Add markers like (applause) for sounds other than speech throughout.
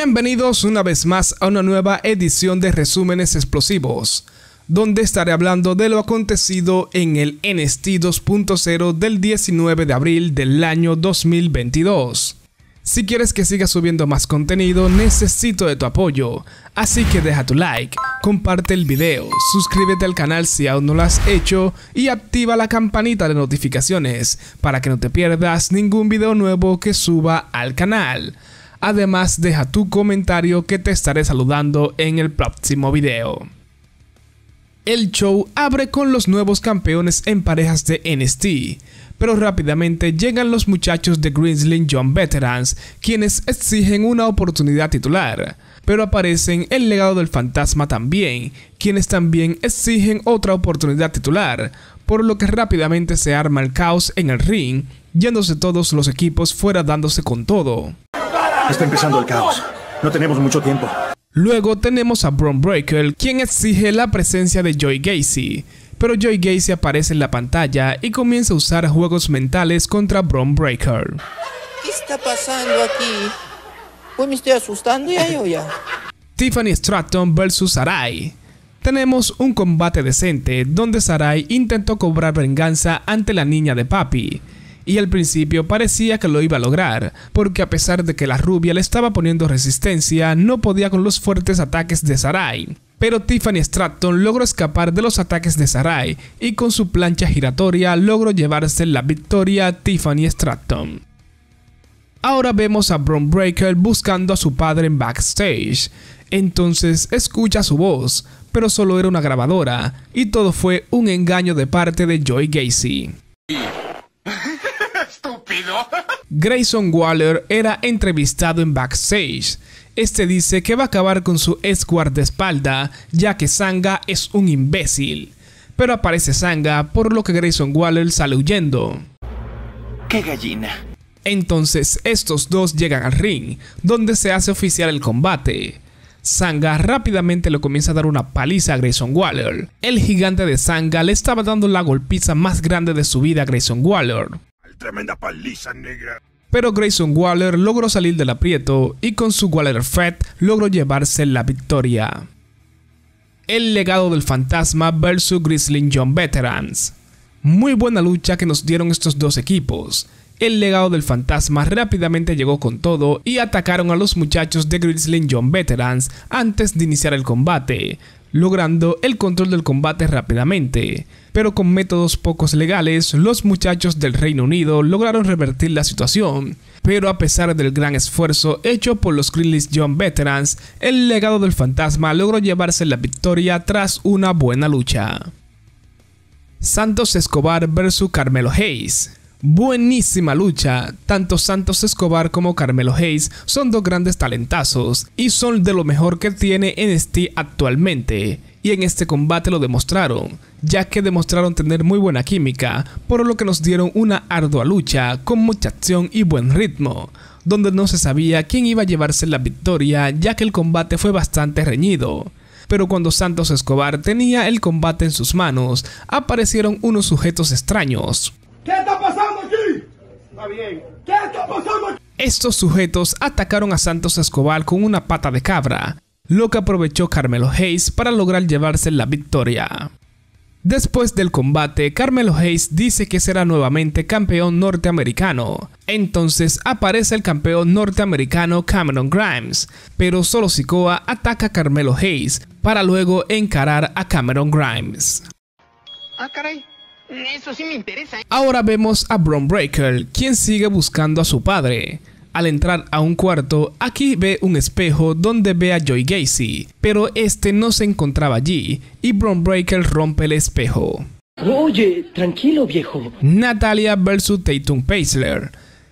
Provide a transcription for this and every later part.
Bienvenidos una vez más a una nueva edición de Resúmenes Explosivos, donde estaré hablando de lo acontecido en el NST 2.0 del 19 de abril del año 2022. Si quieres que siga subiendo más contenido, necesito de tu apoyo, así que deja tu like, comparte el video, suscríbete al canal si aún no lo has hecho y activa la campanita de notificaciones para que no te pierdas ningún video nuevo que suba al canal. Además, deja tu comentario que te estaré saludando en el próximo video. El show abre con los nuevos campeones en parejas de NST, pero rápidamente llegan los muchachos de Greensling John Veterans, quienes exigen una oportunidad titular pero aparecen el legado del fantasma también, quienes también exigen otra oportunidad titular, por lo que rápidamente se arma el caos en el ring, yéndose todos los equipos fuera dándose con todo. Está empezando el caos. No tenemos mucho tiempo. Luego tenemos a Bron Breaker, quien exige la presencia de Joy Gacy. Pero Joy Gacy aparece en la pantalla y comienza a usar juegos mentales contra Bron Breaker. ¿Qué está pasando aquí? Hoy me estoy asustando ya yo ya. Tiffany Stratton vs Sarai. Tenemos un combate decente donde Sarai intentó cobrar venganza ante la niña de papi, y al principio parecía que lo iba a lograr, porque a pesar de que la rubia le estaba poniendo resistencia, no podía con los fuertes ataques de Sarai. Pero Tiffany Stratton logró escapar de los ataques de Sarai y con su plancha giratoria logró llevarse la victoria a Tiffany Stratton. Ahora vemos a Bron Breaker buscando a su padre en backstage. Entonces escucha su voz, pero solo era una grabadora, y todo fue un engaño de parte de Joy Gacy. (laughs) Grayson Waller era entrevistado en backstage. Este dice que va a acabar con su de espalda ya que Sanga es un imbécil. Pero aparece Sanga, por lo que Grayson Waller sale huyendo. ¡Qué gallina! Entonces estos dos llegan al ring, donde se hace oficial el combate. Sanga rápidamente le comienza a dar una paliza a Grayson Waller. El gigante de Sanga le estaba dando la golpiza más grande de su vida a Grayson Waller tremenda paliza negra. Pero Grayson Waller logró salir del aprieto y con su Waller Fett logró llevarse la victoria. El legado del fantasma versus Grizzly John Veterans. Muy buena lucha que nos dieron estos dos equipos. El legado del fantasma rápidamente llegó con todo y atacaron a los muchachos de Grizzly John Veterans antes de iniciar el combate, logrando el control del combate rápidamente. Pero con métodos pocos legales, los muchachos del Reino Unido lograron revertir la situación. Pero a pesar del gran esfuerzo hecho por los Greenleaf John Veterans, el legado del fantasma logró llevarse la victoria tras una buena lucha. Santos Escobar vs Carmelo Hayes Buenísima lucha, tanto Santos Escobar como Carmelo Hayes son dos grandes talentazos y son de lo mejor que tiene este actualmente. Y en este combate lo demostraron, ya que demostraron tener muy buena química, por lo que nos dieron una ardua lucha con mucha acción y buen ritmo, donde no se sabía quién iba a llevarse la victoria ya que el combate fue bastante reñido pero cuando Santos Escobar tenía el combate en sus manos, aparecieron unos sujetos extraños. Estos sujetos atacaron a Santos Escobar con una pata de cabra, lo que aprovechó Carmelo Hayes para lograr llevarse la victoria. Después del combate, Carmelo Hayes dice que será nuevamente campeón norteamericano. Entonces aparece el campeón norteamericano Cameron Grimes, pero solo Sikoa ataca a Carmelo Hayes para luego encarar a Cameron Grimes. Ah, caray. Eso sí me interesa. ¿eh? Ahora vemos a Bron Breaker, quien sigue buscando a su padre. Al entrar a un cuarto, aquí ve un espejo donde ve a Joy Gacy, pero este no se encontraba allí y Bron Breaker rompe el espejo. Oye, tranquilo viejo. Natalia vs Tatum Paisler.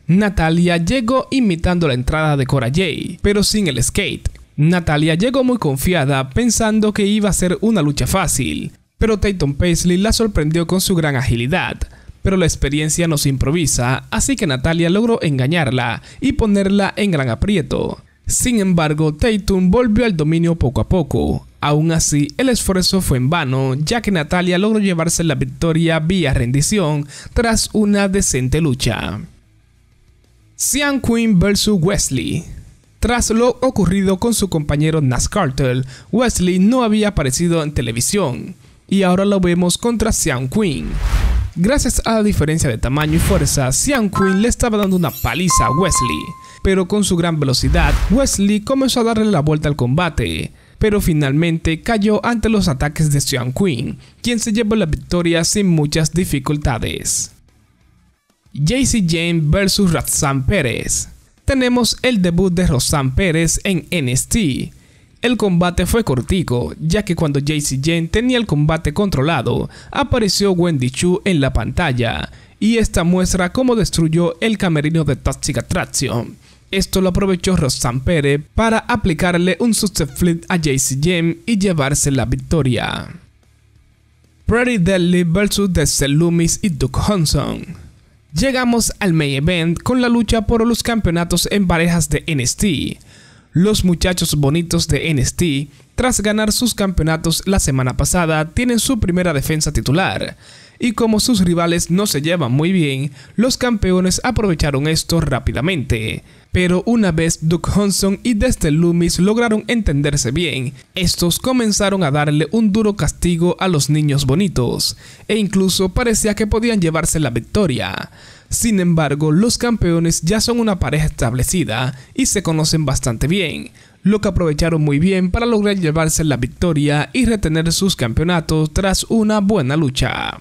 Natalia llegó imitando la entrada de Cora Jay, pero sin el skate. Natalia llegó muy confiada pensando que iba a ser una lucha fácil, pero Tayton Paisley la sorprendió con su gran agilidad. Pero la experiencia no se improvisa, así que Natalia logró engañarla y ponerla en gran aprieto. Sin embargo, Tatum volvió al dominio poco a poco. Aún así, el esfuerzo fue en vano, ya que Natalia logró llevarse la victoria vía rendición tras una decente lucha. Sean Quinn vs Wesley tras lo ocurrido con su compañero Nas Cartel Wesley no había aparecido en televisión y ahora lo vemos contra Sean Quinn. Gracias a la diferencia de tamaño y fuerza, Sean Quinn le estaba dando una paliza a Wesley, pero con su gran velocidad, Wesley comenzó a darle la vuelta al combate, pero finalmente cayó ante los ataques de Sean Quinn, quien se llevó la victoria sin muchas dificultades. JC Jane vs Razan Pérez Tenemos el debut de Rosan Pérez en NST, el combate fue cortico, ya que cuando JC Jane tenía el combate controlado, apareció Wendy Chu en la pantalla, y esta muestra cómo destruyó el camerino de Toxic Attraction. Esto lo aprovechó Rosan Pere para aplicarle un flip a JC Jane y llevarse la victoria. Pretty Deadly vs The Loomis y Duke Hanson. Llegamos al main event con la lucha por los campeonatos en parejas de NST. Los muchachos bonitos de NST, tras ganar sus campeonatos la semana pasada, tienen su primera defensa titular. Y como sus rivales no se llevan muy bien, los campeones aprovecharon esto rápidamente. Pero una vez Duke Hudson y Destin Loomis lograron entenderse bien, estos comenzaron a darle un duro castigo a los niños bonitos, e incluso parecía que podían llevarse la victoria. Sin embargo, los campeones ya son una pareja establecida y se conocen bastante bien, lo que aprovecharon muy bien para lograr llevarse la victoria y retener sus campeonatos tras una buena lucha.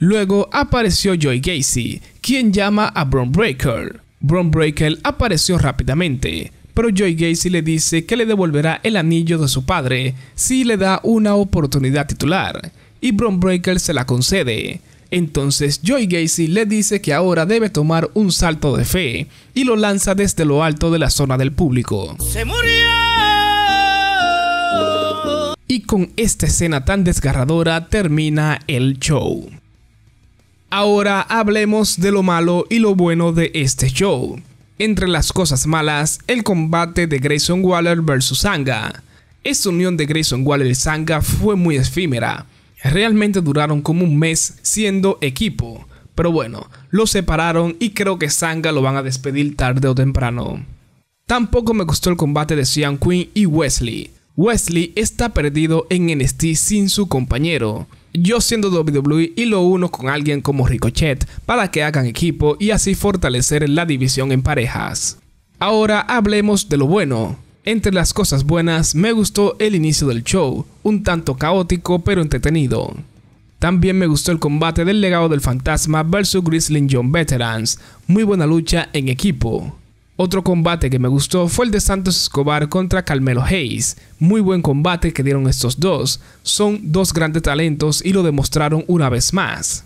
Luego apareció Joy Gacy, quien llama a Bron Breaker. Bron Breaker apareció rápidamente, pero Joy Gacy le dice que le devolverá el anillo de su padre si le da una oportunidad titular, y Bron Breaker se la concede. Entonces Joy Gacy le dice que ahora debe tomar un salto de fe y lo lanza desde lo alto de la zona del público. ¡Se murió! Y con esta escena tan desgarradora termina el show. Ahora hablemos de lo malo y lo bueno de este show. Entre las cosas malas, el combate de Grayson Waller versus Sanga. Esta unión de Grayson Waller y Sanga fue muy efímera, Realmente duraron como un mes siendo equipo, pero bueno, lo separaron y creo que Sanga lo van a despedir tarde o temprano. Tampoco me gustó el combate de Sean Quinn y Wesley. Wesley está perdido en NXT sin su compañero. Yo siendo WWE y lo uno con alguien como Ricochet para que hagan equipo y así fortalecer la división en parejas. Ahora hablemos de lo bueno. Entre las cosas buenas, me gustó el inicio del show, un tanto caótico pero entretenido. También me gustó el combate del legado del fantasma versus Grizzly John Veterans, muy buena lucha en equipo. Otro combate que me gustó fue el de Santos Escobar contra Carmelo Hayes, muy buen combate que dieron estos dos, son dos grandes talentos y lo demostraron una vez más.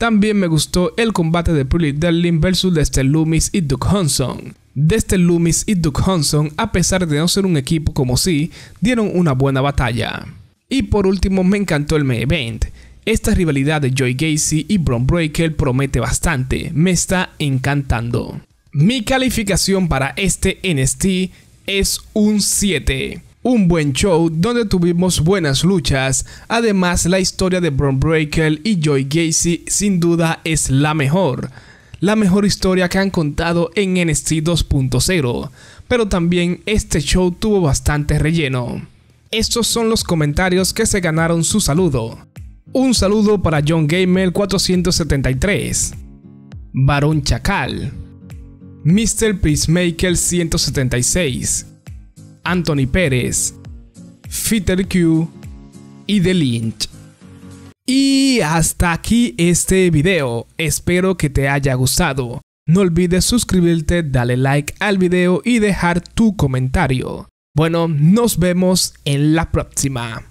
También me gustó el combate de Pulitzer Derlin versus Dexter Loomis y Duke Johnson. Dexter Loomis y Duke Johnson, a pesar de no ser un equipo como sí, dieron una buena batalla. Y por último me encantó el main event. Esta rivalidad de Joy Gacy y Bron Breaker promete bastante, me está encantando. Mi calificación para este NST es un 7 un buen show donde tuvimos buenas luchas. Además, la historia de Bron Breaker y Joy Gacy sin duda es la mejor. La mejor historia que han contado en NXT 2.0. Pero también este show tuvo bastante relleno. Estos son los comentarios que se ganaron su saludo. Un saludo para John Gamer 473. Barón Chacal. Mr. Peacemaker 176. Anthony Pérez, Fitter Q y The Lynch. Y hasta aquí este video, espero que te haya gustado. No olvides suscribirte, darle like al video y dejar tu comentario. Bueno, nos vemos en la próxima.